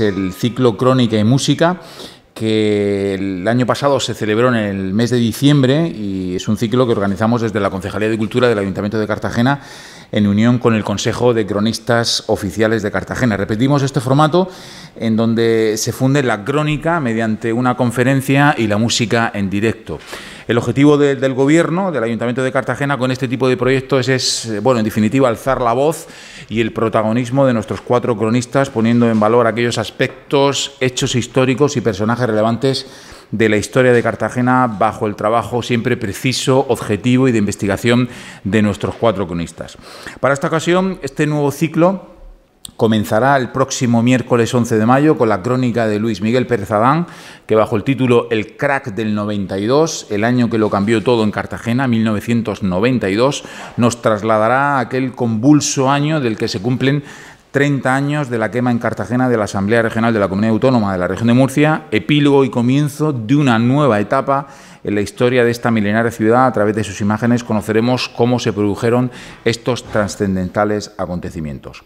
el ciclo Crónica y Música que el año pasado se celebró en el mes de diciembre y es un ciclo que organizamos desde la Concejalía de Cultura del Ayuntamiento de Cartagena en unión con el Consejo de Cronistas Oficiales de Cartagena. Repetimos este formato en donde se funde la crónica mediante una conferencia y la música en directo. El objetivo del Gobierno, del Ayuntamiento de Cartagena, con este tipo de proyectos es, eh, bueno, en definitiva, alzar la voz y el protagonismo de nuestros cuatro cronistas, poniendo en valor aquellos aspectos, hechos históricos y personajes relevantes de la historia de Cartagena bajo el trabajo siempre preciso, objetivo y de investigación de nuestros cuatro cronistas. Para esta ocasión, este nuevo ciclo comenzará el próximo miércoles 11 de mayo con la crónica de Luis Miguel Pérez Adán, que bajo el título El crack del 92, el año que lo cambió todo en Cartagena, 1992, nos trasladará a aquel convulso año del que se cumplen 30 años de la quema en Cartagena de la Asamblea Regional de la Comunidad Autónoma de la Región de Murcia, epílogo y comienzo de una nueva etapa en la historia de esta milenaria ciudad. A través de sus imágenes conoceremos cómo se produjeron estos trascendentales acontecimientos.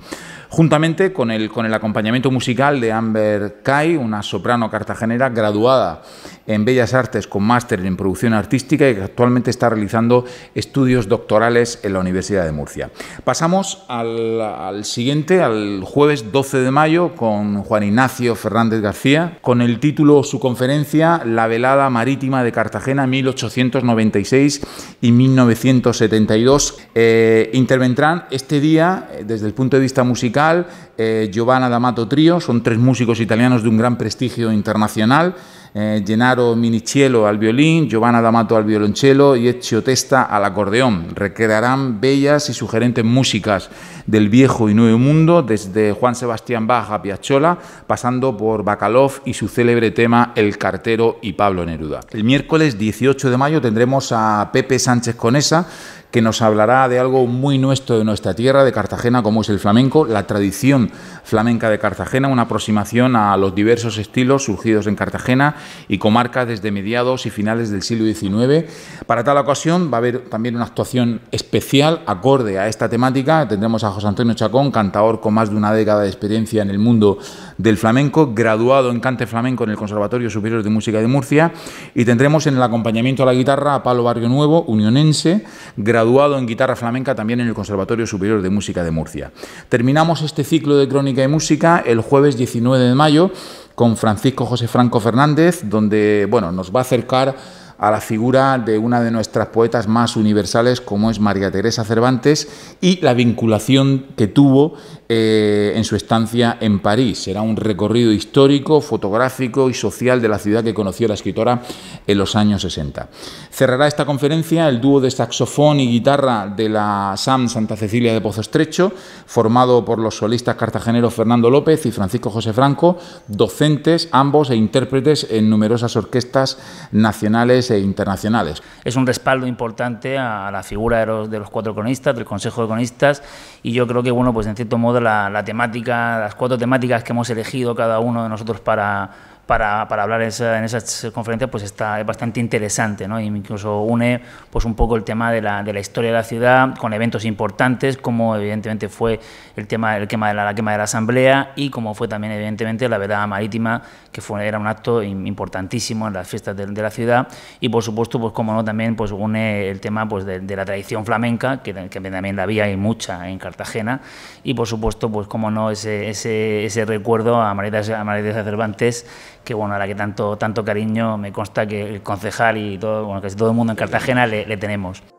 Juntamente con el, con el acompañamiento musical de Amber Kai, una soprano cartagenera graduada en Bellas Artes con máster en producción artística y que actualmente está realizando estudios doctorales en la Universidad de Murcia. Pasamos al, al siguiente, al ...el jueves 12 de mayo con Juan Ignacio Fernández García, con el título su conferencia La velada marítima de Cartagena 1896 y 1972. Eh, intervendrán este día, eh, desde el punto de vista musical, eh, Giovanna D'Amato Trio, son tres músicos italianos de un gran prestigio internacional eh, Gennaro Minichielo al violín, Giovanna D'Amato al violonchelo y Ezio Testa al acordeón. Recrearán bellas y sugerentes músicas del viejo y nuevo mundo, desde Juan Sebastián Bach a Piachola. pasando por Bacalov y su célebre tema El cartero y Pablo Neruda. El miércoles 18 de mayo tendremos a Pepe Sánchez Conesa, que nos hablará de algo muy nuestro de nuestra tierra, de Cartagena, como es el flamenco, la tradición flamenca de Cartagena, una aproximación a los diversos estilos surgidos en Cartagena y comarca desde mediados y finales del siglo XIX. Para tal ocasión va a haber también una actuación especial acorde a esta temática. Tendremos a José Antonio Chacón, cantador con más de una década de experiencia en el mundo del flamenco, graduado en cante flamenco en el Conservatorio Superior de Música de Murcia. Y tendremos en el acompañamiento a la guitarra a Pablo Barrio Nuevo, unionense, graduado en guitarra flamenca también en el Conservatorio Superior de Música de Murcia. Terminamos este ciclo de crónica y música el jueves 19 de mayo con Francisco José Franco Fernández, donde bueno, nos va a acercar a la figura de una de nuestras poetas más universales, como es María Teresa Cervantes, y la vinculación que tuvo eh, en su estancia en París. Será un recorrido histórico, fotográfico y social de la ciudad que conoció la escritora en los años 60. Cerrará esta conferencia el dúo de saxofón y guitarra de la SAM Santa Cecilia de Pozo Estrecho, formado por los solistas cartageneros Fernando López y Francisco José Franco, docentes ambos e intérpretes en numerosas orquestas nacionales e internacionales. Es un respaldo importante a la figura de los, cuatro cronistas, del Consejo de Cronistas, y yo creo que, bueno, pues en cierto modo la, la temática, las cuatro temáticas que hemos elegido cada uno de nosotros para para, para hablar en esas conferencias pues está es bastante interesante, ¿no? incluso une pues un poco el tema de la, de la historia de la ciudad con eventos importantes como evidentemente fue el tema el de la, la quema de la asamblea y como fue también evidentemente la verdad marítima que fue era un acto importantísimo en las fiestas de, la ciudad y por supuesto pues como no también pues une el tema pues de, la tradición flamenca que, también la había y mucha en Cartagena y por supuesto pues como no ese, ese, ese recuerdo a a María de Cervantes que bueno, la que tanto, tanto cariño me consta que el concejal y todo, bueno, casi todo el mundo en Cartagena le tenemos.